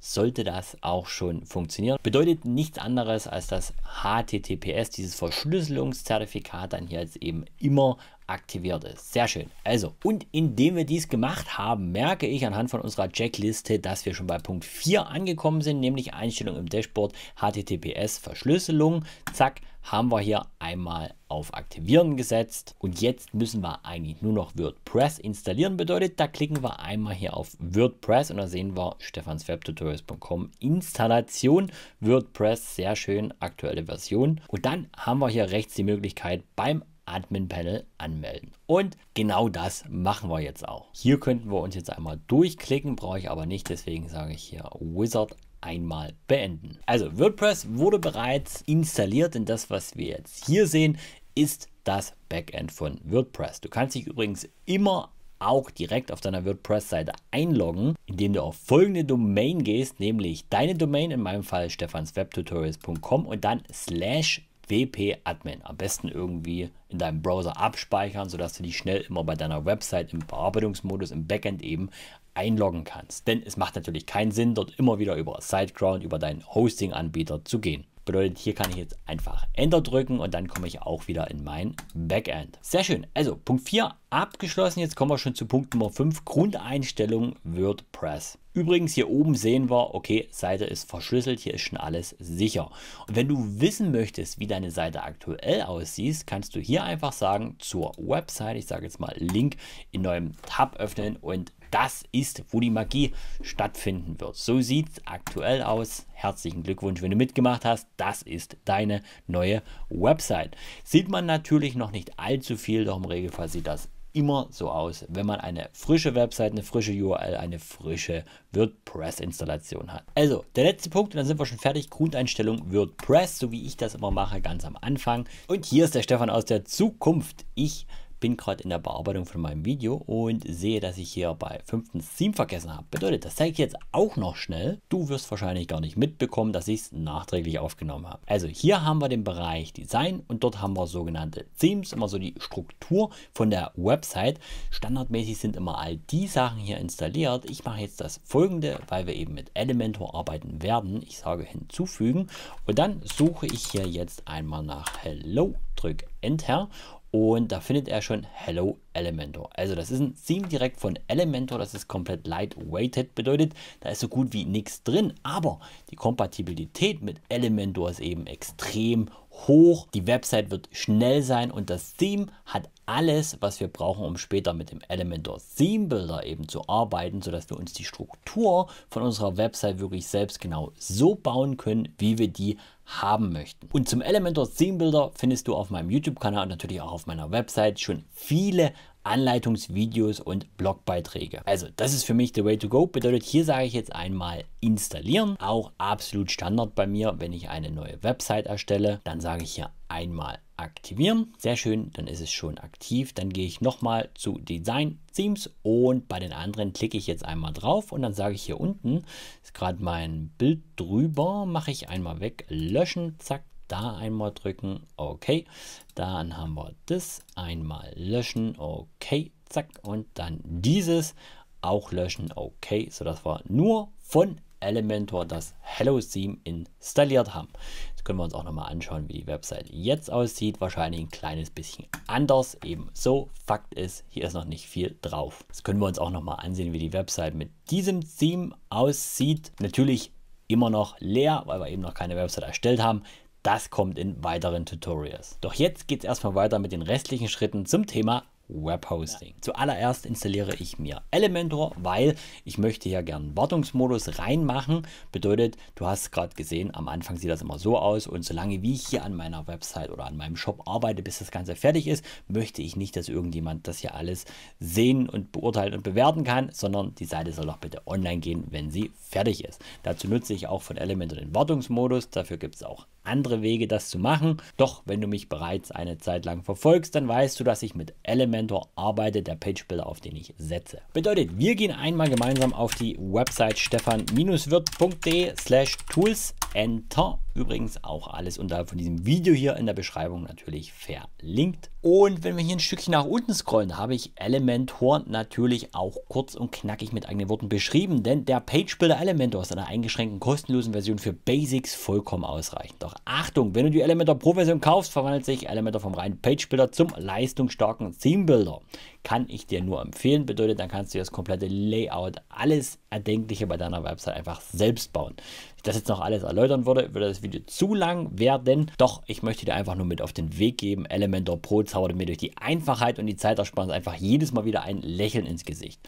sollte das auch schon funktionieren. Bedeutet nichts anderes als das HTTPS, dieses Verschlüsselungszertifikat dann hier jetzt eben immer aktiviert ist. Sehr schön. Also, und indem wir dies gemacht haben, merke ich anhand von unserer Checkliste, dass wir schon bei Punkt 4 angekommen sind, nämlich Einstellung im Dashboard, HTTPS, Verschlüsselung, zack, haben wir hier einmal auf Aktivieren gesetzt. Und jetzt müssen wir eigentlich nur noch WordPress installieren. Bedeutet, da klicken wir einmal hier auf WordPress und da sehen wir stephanswebtutorials.com Installation WordPress. Sehr schön, aktuelle Version. Und dann haben wir hier rechts die Möglichkeit beim Admin-Panel anmelden. Und genau das machen wir jetzt auch. Hier könnten wir uns jetzt einmal durchklicken, brauche ich aber nicht, deswegen sage ich hier Wizard einmal beenden. Also WordPress wurde bereits installiert und das, was wir jetzt hier sehen, ist das Backend von WordPress. Du kannst dich übrigens immer auch direkt auf deiner WordPress-Seite einloggen, indem du auf folgende Domain gehst, nämlich deine Domain, in meinem Fall stephanswebtutorials.com und dann slash wp-admin. Am besten irgendwie in deinem Browser abspeichern, sodass du dich schnell immer bei deiner Website im Bearbeitungsmodus, im Backend eben einloggen kannst. Denn es macht natürlich keinen Sinn, dort immer wieder über SiteGround, über deinen Hosting-Anbieter zu gehen. Bedeutet, hier kann ich jetzt einfach Enter drücken und dann komme ich auch wieder in mein Backend. Sehr schön. Also Punkt 4 abgeschlossen. Jetzt kommen wir schon zu Punkt Nummer 5. Grundeinstellung WordPress. Übrigens hier oben sehen wir, okay, Seite ist verschlüsselt, hier ist schon alles sicher. Und wenn du wissen möchtest, wie deine Seite aktuell aussieht, kannst du hier einfach sagen zur Website, ich sage jetzt mal Link in neuem Tab öffnen und das ist, wo die Magie stattfinden wird. So sieht es aktuell aus. Herzlichen Glückwunsch, wenn du mitgemacht hast. Das ist deine neue Website. Sieht man natürlich noch nicht allzu viel, doch im Regelfall sieht das immer so aus, wenn man eine frische Website, eine frische URL, eine frische WordPress-Installation hat. Also, der letzte Punkt, und dann sind wir schon fertig. Grundeinstellung WordPress, so wie ich das immer mache, ganz am Anfang. Und hier ist der Stefan aus der Zukunft. Ich bin gerade in der Bearbeitung von meinem Video und sehe, dass ich hier bei fünften Theme vergessen habe. Bedeutet, das zeige ich jetzt auch noch schnell. Du wirst wahrscheinlich gar nicht mitbekommen, dass ich es nachträglich aufgenommen habe. Also hier haben wir den Bereich Design und dort haben wir sogenannte Themes, immer so die Struktur von der Website. Standardmäßig sind immer all die Sachen hier installiert. Ich mache jetzt das folgende, weil wir eben mit Elementor arbeiten werden. Ich sage hinzufügen und dann suche ich hier jetzt einmal nach Hello, drücke Enter und da findet er schon Hello Elementor. Also das ist ein Theme direkt von Elementor, das ist komplett lightweighted, bedeutet, da ist so gut wie nichts drin, aber die Kompatibilität mit Elementor ist eben extrem hoch. Die Website wird schnell sein und das Theme hat alles, was wir brauchen, um später mit dem Elementor Theme Builder eben zu arbeiten, sodass wir uns die Struktur von unserer Website wirklich selbst genau so bauen können, wie wir die haben möchten. Und zum Elementor Theme Builder findest du auf meinem YouTube-Kanal und natürlich auch auf meiner Website schon viele Anleitungsvideos und Blogbeiträge. Also das ist für mich the way to go. Bedeutet, hier sage ich jetzt einmal installieren. Auch absolut Standard bei mir, wenn ich eine neue Website erstelle. Dann sage ich hier einmal aktivieren. Sehr schön, dann ist es schon aktiv. Dann gehe ich nochmal zu Design Themes und bei den anderen klicke ich jetzt einmal drauf und dann sage ich hier unten, ist gerade mein Bild drüber, mache ich einmal weg, löschen, zack, da einmal drücken, okay. Dann haben wir das, einmal löschen, okay, zack. Und dann dieses auch löschen, okay, sodass wir nur von Elementor das Hello Theme installiert haben. Jetzt können wir uns auch nochmal anschauen, wie die Website jetzt aussieht. Wahrscheinlich ein kleines bisschen anders. Ebenso, Fakt ist, hier ist noch nicht viel drauf. Jetzt können wir uns auch nochmal ansehen, wie die Website mit diesem Theme aussieht. Natürlich immer noch leer, weil wir eben noch keine Website erstellt haben. Das kommt in weiteren Tutorials. Doch jetzt geht's erstmal weiter mit den restlichen Schritten zum Thema Webhosting. Ja. Zuallererst installiere ich mir Elementor, weil ich möchte ja gern Wartungsmodus reinmachen. Bedeutet, du hast gerade gesehen, am Anfang sieht das immer so aus und solange wie ich hier an meiner Website oder an meinem Shop arbeite, bis das Ganze fertig ist, möchte ich nicht, dass irgendjemand das hier alles sehen und beurteilen und bewerten kann, sondern die Seite soll doch bitte online gehen, wenn sie fertig ist. Dazu nutze ich auch von Elementor den Wartungsmodus. Dafür gibt es auch andere Wege, das zu machen. Doch wenn du mich bereits eine Zeit lang verfolgst, dann weißt du, dass ich mit Elementor Mentor arbeitet, der Page Builder, auf den ich setze. Bedeutet, wir gehen einmal gemeinsam auf die Website stefan-wirt.de slash tools enter. Übrigens auch alles unterhalb von diesem Video hier in der Beschreibung natürlich verlinkt. Und wenn wir hier ein Stückchen nach unten scrollen, habe ich Elementor natürlich auch kurz und knackig mit eigenen Worten beschrieben, denn der Page Builder Elementor ist einer eingeschränkten kostenlosen Version für Basics vollkommen ausreichend. Doch Achtung, wenn du die Elementor Pro Version kaufst, verwandelt sich Elementor vom reinen Page Builder zum leistungsstarken Theme Rebuilder. Kann ich dir nur empfehlen. Bedeutet, dann kannst du das komplette Layout, alles Erdenkliche bei deiner Website einfach selbst bauen ich das jetzt noch alles erläutern würde, würde das Video zu lang werden. Doch ich möchte dir einfach nur mit auf den Weg geben. Elementor Pro zaubert mir durch die Einfachheit und die Zeitersparnis einfach jedes Mal wieder ein Lächeln ins Gesicht.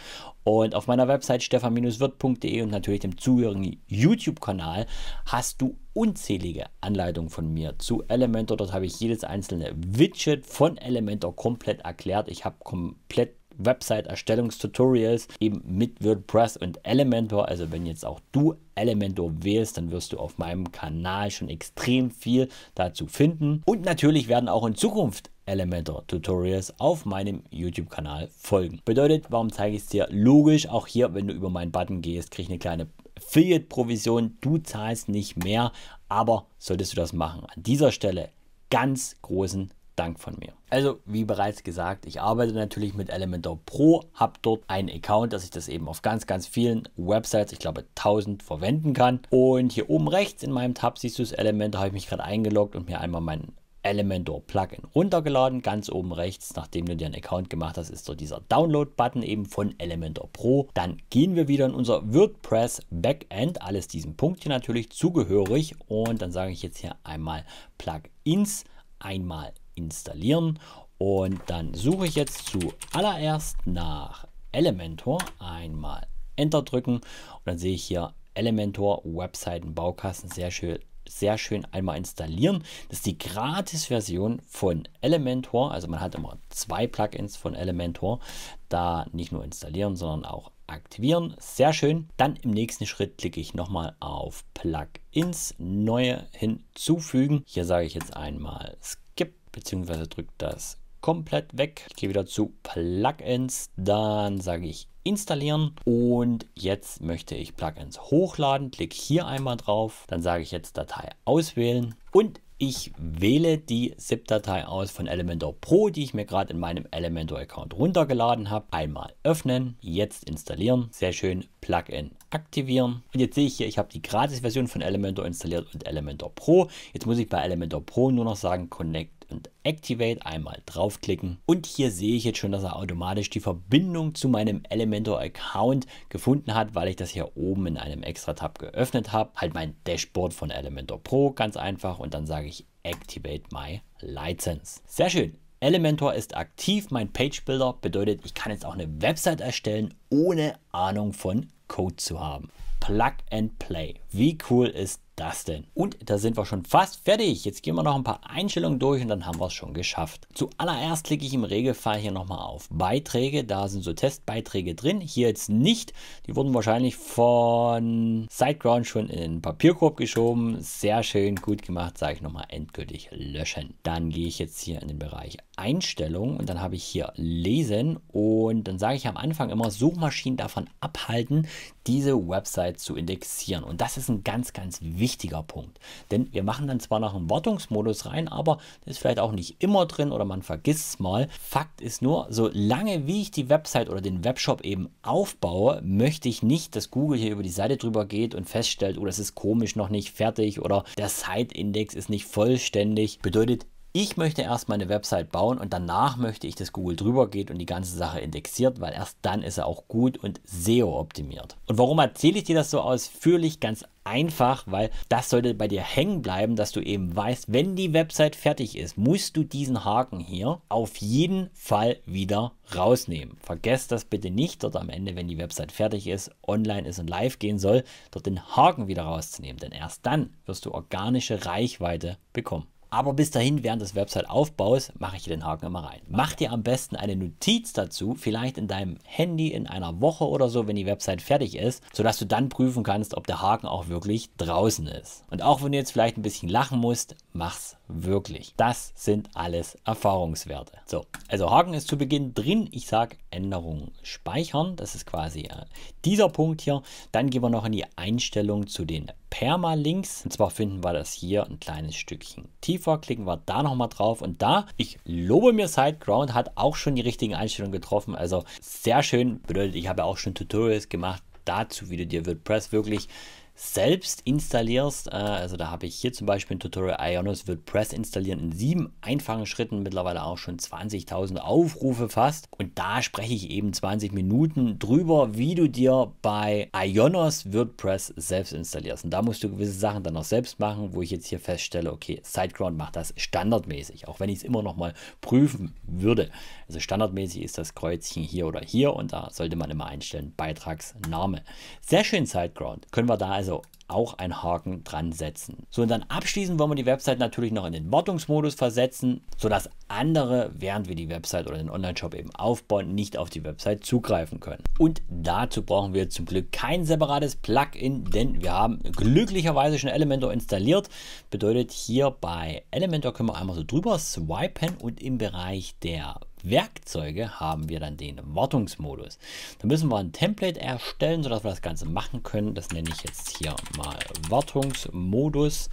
Und auf meiner Website stefan-wirt.de und natürlich dem zugehörigen YouTube-Kanal hast du unzählige Anleitungen von mir zu Elementor. Dort habe ich jedes einzelne Widget von Elementor komplett erklärt. Ich habe komplett Website-Erstellungstutorials eben mit WordPress und Elementor. Also wenn jetzt auch du Elementor wählst, dann wirst du auf meinem Kanal schon extrem viel dazu finden. Und natürlich werden auch in Zukunft Elementor Tutorials auf meinem YouTube-Kanal folgen. Bedeutet, warum zeige ich es dir? Logisch, auch hier, wenn du über meinen Button gehst, kriege ich eine kleine Affiliate-Provision. Du zahlst nicht mehr, aber solltest du das machen. An dieser Stelle ganz großen Dank von mir. Also, wie bereits gesagt, ich arbeite natürlich mit Elementor Pro, habe dort einen Account, dass ich das eben auf ganz, ganz vielen Websites, ich glaube 1000, verwenden kann. Und hier oben rechts in meinem Tab siehst du das Elementor, habe ich mich gerade eingeloggt und mir einmal meinen Elementor Plugin runtergeladen. Ganz oben rechts, nachdem du dir einen Account gemacht hast, ist so dieser Download-Button eben von Elementor Pro. Dann gehen wir wieder in unser WordPress Backend, alles diesem Punkt hier natürlich zugehörig. Und dann sage ich jetzt hier einmal Plugins, einmal installieren. Und dann suche ich jetzt zuallererst nach Elementor. Einmal Enter drücken und dann sehe ich hier Elementor Webseiten Baukasten. Sehr schön, sehr schön einmal installieren. Das ist die Gratis-Version von Elementor. Also man hat immer zwei Plugins von Elementor. Da nicht nur installieren, sondern auch aktivieren. Sehr schön. Dann im nächsten Schritt klicke ich nochmal auf Plugins, neue hinzufügen. Hier sage ich jetzt einmal beziehungsweise drücke das komplett weg. Ich gehe wieder zu Plugins, dann sage ich installieren und jetzt möchte ich Plugins hochladen. Klicke hier einmal drauf, dann sage ich jetzt Datei auswählen und ich wähle die ZIP-Datei aus von Elementor Pro, die ich mir gerade in meinem Elementor-Account runtergeladen habe. Einmal öffnen, jetzt installieren, sehr schön Plugin aktivieren. Und jetzt sehe ich hier, ich habe die Gratis-Version von Elementor installiert und Elementor Pro. Jetzt muss ich bei Elementor Pro nur noch sagen Connect und Activate einmal draufklicken. Und hier sehe ich jetzt schon, dass er automatisch die Verbindung zu meinem Elementor Account gefunden hat, weil ich das hier oben in einem extra Tab geöffnet habe. Halt mein Dashboard von Elementor Pro ganz einfach und dann sage ich Activate My License. Sehr schön. Elementor ist aktiv. Mein Page Builder bedeutet, ich kann jetzt auch eine Website erstellen, ohne Ahnung von Code zu haben. Plug and Play. Wie cool ist das denn? Und da sind wir schon fast fertig. Jetzt gehen wir noch ein paar Einstellungen durch und dann haben wir es schon geschafft. Zuallererst klicke ich im Regelfall hier nochmal auf Beiträge. Da sind so Testbeiträge drin. Hier jetzt nicht. Die wurden wahrscheinlich von SiteGround schon in den Papierkorb geschoben. Sehr schön, gut gemacht. Sage ich nochmal endgültig löschen. Dann gehe ich jetzt hier in den Bereich Einstellungen und dann habe ich hier Lesen und dann sage ich am Anfang immer Suchmaschinen davon abhalten, diese Website zu indexieren. Und das ist ein ganz, ganz wichtiger Punkt. Denn wir machen dann zwar noch einen Wartungsmodus rein, aber das ist vielleicht auch nicht immer drin oder man vergisst es mal. Fakt ist nur, solange wie ich die Website oder den Webshop eben aufbaue, möchte ich nicht, dass Google hier über die Seite drüber geht und feststellt, oh, das ist komisch noch nicht fertig oder der Site-Index ist nicht vollständig. Bedeutet, ich möchte erst meine Website bauen und danach möchte ich, dass Google drüber geht und die ganze Sache indexiert, weil erst dann ist er auch gut und SEO optimiert. Und warum erzähle ich dir das so ausführlich? Ganz einfach, weil das sollte bei dir hängen bleiben, dass du eben weißt, wenn die Website fertig ist, musst du diesen Haken hier auf jeden Fall wieder rausnehmen. Vergesst das bitte nicht, dort am Ende, wenn die Website fertig ist, online ist und live gehen soll, dort den Haken wieder rauszunehmen, denn erst dann wirst du organische Reichweite bekommen. Aber bis dahin, während des Website-Aufbaus, mache ich den Haken immer rein. Mach dir am besten eine Notiz dazu, vielleicht in deinem Handy in einer Woche oder so, wenn die Website fertig ist, sodass du dann prüfen kannst, ob der Haken auch wirklich draußen ist. Und auch wenn du jetzt vielleicht ein bisschen lachen musst, mach's wirklich. Das sind alles Erfahrungswerte. So, also Haken ist zu Beginn drin. Ich sage Änderung speichern. Das ist quasi äh, dieser Punkt hier. Dann gehen wir noch in die Einstellung zu den Permalinks. Und zwar finden wir das hier ein kleines Stückchen tiefer. Klicken wir da nochmal drauf und da, ich lobe mir SiteGround, hat auch schon die richtigen Einstellungen getroffen. Also sehr schön. Bedeutet, ich habe auch schon Tutorials gemacht dazu, wie du dir WordPress wirklich selbst installierst. Äh, also da habe ich hier zum Beispiel ein Tutorial Ionos WordPress installieren in sieben einfachen Schritten, mittlerweile auch schon 20.000 Aufrufe fast. Und da spreche ich eben 20 Minuten drüber, wie du dir bei Ionos WordPress selbst installierst. Und da musst du gewisse Sachen dann noch selbst machen, wo ich jetzt hier feststelle, okay, SiteGround macht das standardmäßig, auch wenn ich es immer noch mal prüfen würde. Also standardmäßig ist das Kreuzchen hier oder hier und da sollte man immer einstellen, Beitragsname. Sehr schön SiteGround. Können wir da also also auch einen Haken dran setzen. So, und dann abschließend wollen wir die Website natürlich noch in den Wartungsmodus versetzen, sodass andere, während wir die Website oder den Online-Shop eben aufbauen, nicht auf die Website zugreifen können. Und dazu brauchen wir zum Glück kein separates Plugin, denn wir haben glücklicherweise schon Elementor installiert. Bedeutet hier bei Elementor können wir einmal so drüber swipen und im Bereich der Werkzeuge haben wir dann den Wartungsmodus. Da müssen wir ein Template erstellen, sodass wir das Ganze machen können. Das nenne ich jetzt hier mal Wartungsmodus.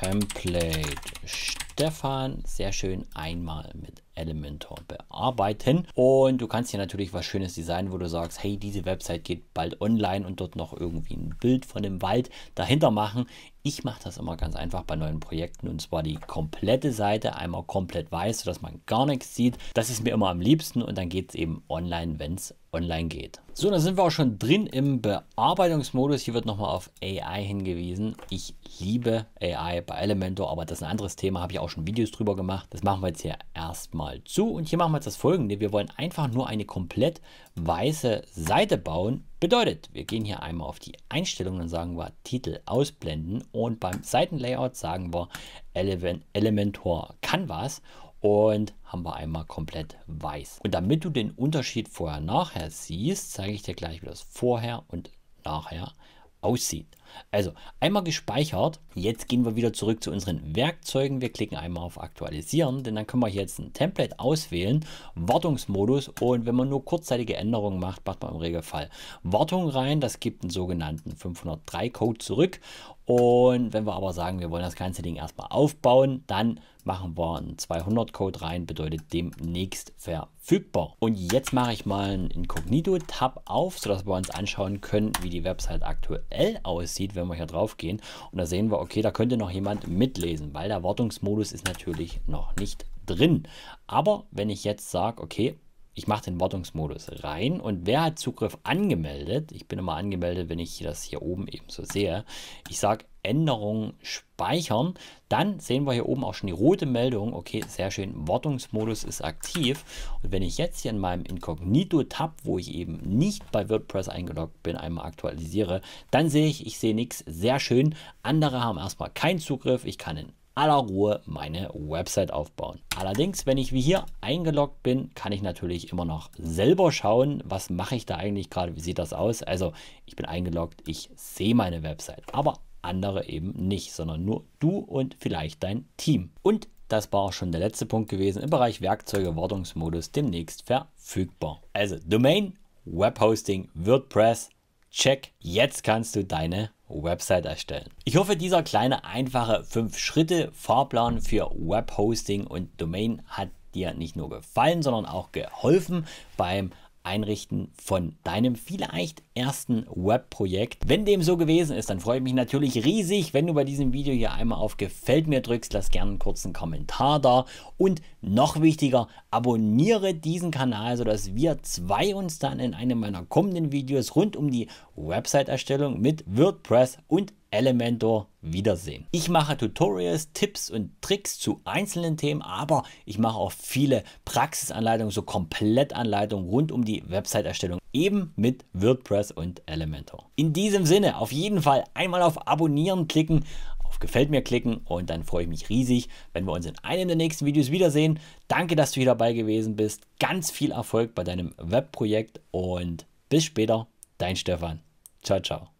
Template Stefan. Sehr schön einmal mit Elementor bearbeiten. Und du kannst hier natürlich was Schönes designen, wo du sagst, hey, diese Website geht bald online und dort noch irgendwie ein Bild von dem Wald dahinter machen. Ich mache das immer ganz einfach bei neuen Projekten und zwar die komplette Seite einmal komplett weiß, sodass man gar nichts sieht. Das ist mir immer am liebsten und dann geht es eben online, wenn es online geht. So, dann sind wir auch schon drin im Bearbeitungsmodus. Hier wird nochmal auf AI hingewiesen. Ich liebe AI bei Elementor, aber das ist ein anderes Thema, habe ich auch schon Videos drüber gemacht. Das machen wir jetzt hier erstmal zu. Und hier machen wir jetzt das folgende. Wir wollen einfach nur eine komplett weiße Seite bauen. Bedeutet, wir gehen hier einmal auf die Einstellungen und sagen wir Titel ausblenden und beim Seitenlayout sagen wir Elementor Canvas und haben wir einmal komplett weiß. Und damit du den Unterschied vorher-nachher siehst, zeige ich dir gleich, wie das vorher und nachher aussieht. Also einmal gespeichert. Jetzt gehen wir wieder zurück zu unseren Werkzeugen. Wir klicken einmal auf Aktualisieren, denn dann können wir jetzt ein Template auswählen, Wartungsmodus und wenn man nur kurzzeitige Änderungen macht, macht man im Regelfall Wartung rein. Das gibt einen sogenannten 503-Code zurück und wenn wir aber sagen, wir wollen das ganze Ding erstmal aufbauen, dann machen wir einen 200 Code rein, bedeutet demnächst verfügbar. Und jetzt mache ich mal einen Inkognito-Tab auf, sodass wir uns anschauen können, wie die Website aktuell aussieht, wenn wir hier drauf gehen. Und da sehen wir, okay, da könnte noch jemand mitlesen, weil der Wartungsmodus ist natürlich noch nicht drin. Aber wenn ich jetzt sage, okay, ich mache den Wartungsmodus rein und wer hat Zugriff angemeldet? Ich bin immer angemeldet, wenn ich das hier oben eben so sehe. Ich sage Änderungen speichern. Dann sehen wir hier oben auch schon die rote Meldung. Okay, sehr schön. Wartungsmodus ist aktiv. Und wenn ich jetzt hier in meinem Inkognito-Tab, wo ich eben nicht bei WordPress eingeloggt bin, einmal aktualisiere, dann sehe ich, ich sehe nichts. Sehr schön. Andere haben erstmal keinen Zugriff. Ich kann in aller Ruhe meine Website aufbauen. Allerdings, wenn ich wie hier eingeloggt bin, kann ich natürlich immer noch selber schauen, was mache ich da eigentlich gerade, wie sieht das aus. Also ich bin eingeloggt, ich sehe meine Website, aber andere eben nicht, sondern nur du und vielleicht dein Team. Und das war auch schon der letzte Punkt gewesen im Bereich Werkzeuge Wartungsmodus demnächst verfügbar. Also Domain, Webhosting, WordPress, check. Jetzt kannst du deine Website erstellen. Ich hoffe, dieser kleine einfache 5-Schritte-Fahrplan für Webhosting und Domain hat dir nicht nur gefallen, sondern auch geholfen beim Einrichten von deinem vielleicht ersten Webprojekt. Wenn dem so gewesen ist, dann freue ich mich natürlich riesig, wenn du bei diesem Video hier einmal auf Gefällt mir drückst, lass gerne einen kurzen Kommentar da und noch wichtiger, abonniere diesen Kanal, sodass wir zwei uns dann in einem meiner kommenden Videos rund um die Website-Erstellung mit WordPress und Elementor wiedersehen. Ich mache Tutorials, Tipps und Tricks zu einzelnen Themen, aber ich mache auch viele Praxisanleitungen, so Komplettanleitungen rund um die Website-Erstellung, eben mit WordPress und Elementor. In diesem Sinne, auf jeden Fall einmal auf Abonnieren klicken, auf Gefällt mir klicken und dann freue ich mich riesig, wenn wir uns in einem der nächsten Videos wiedersehen. Danke, dass du hier dabei gewesen bist. Ganz viel Erfolg bei deinem Webprojekt und bis später, dein Stefan. Ciao, ciao.